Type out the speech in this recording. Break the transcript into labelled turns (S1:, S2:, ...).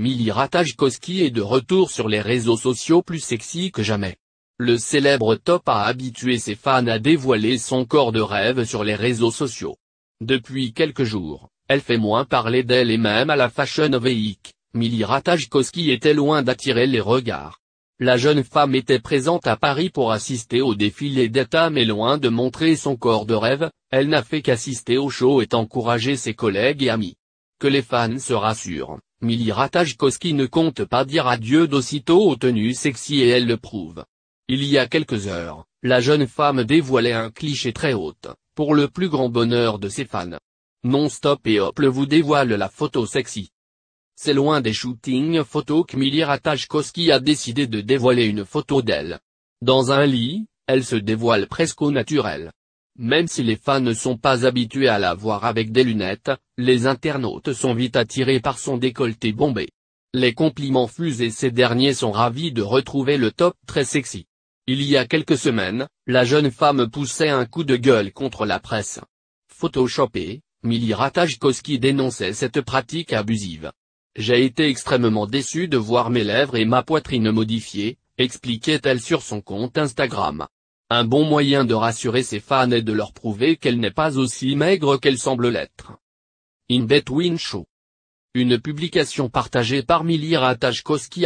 S1: Mili Ratajkowski est de retour sur les réseaux sociaux plus sexy que jamais. Le célèbre top a habitué ses fans à dévoiler son corps de rêve sur les réseaux sociaux. Depuis quelques jours, elle fait moins parler d'elle et même à la Fashion Week, Mili Ratajkowski était loin d'attirer les regards. La jeune femme était présente à Paris pour assister au défilé d'État mais loin de montrer son corps de rêve, elle n'a fait qu'assister au show et encourager ses collègues et amis. Que les fans se rassurent, Milly Ratajkowski ne compte pas dire adieu d'aussitôt aux tenues sexy et elle le prouve. Il y a quelques heures, la jeune femme dévoilait un cliché très haute, pour le plus grand bonheur de ses fans. Non-stop et Hop le vous dévoile la photo sexy. C'est loin des shootings photos que Milly Ratajkowski a décidé de dévoiler une photo d'elle. Dans un lit, elle se dévoile presque au naturel. Même si les fans ne sont pas habitués à la voir avec des lunettes, les internautes sont vite attirés par son décolleté bombé. Les compliments fusent et ces derniers sont ravis de retrouver le top très sexy. Il y a quelques semaines, la jeune femme poussait un coup de gueule contre la presse. Photoshopé, Mili Ratajkowski dénonçait cette pratique abusive. J'ai été extrêmement déçu de voir mes lèvres et ma poitrine modifiées, expliquait-elle sur son compte Instagram. Un bon moyen de rassurer ses fans est de leur prouver qu'elle n'est pas aussi maigre qu'elle semble l'être. In Between Show. Une publication partagée par Ratajkowski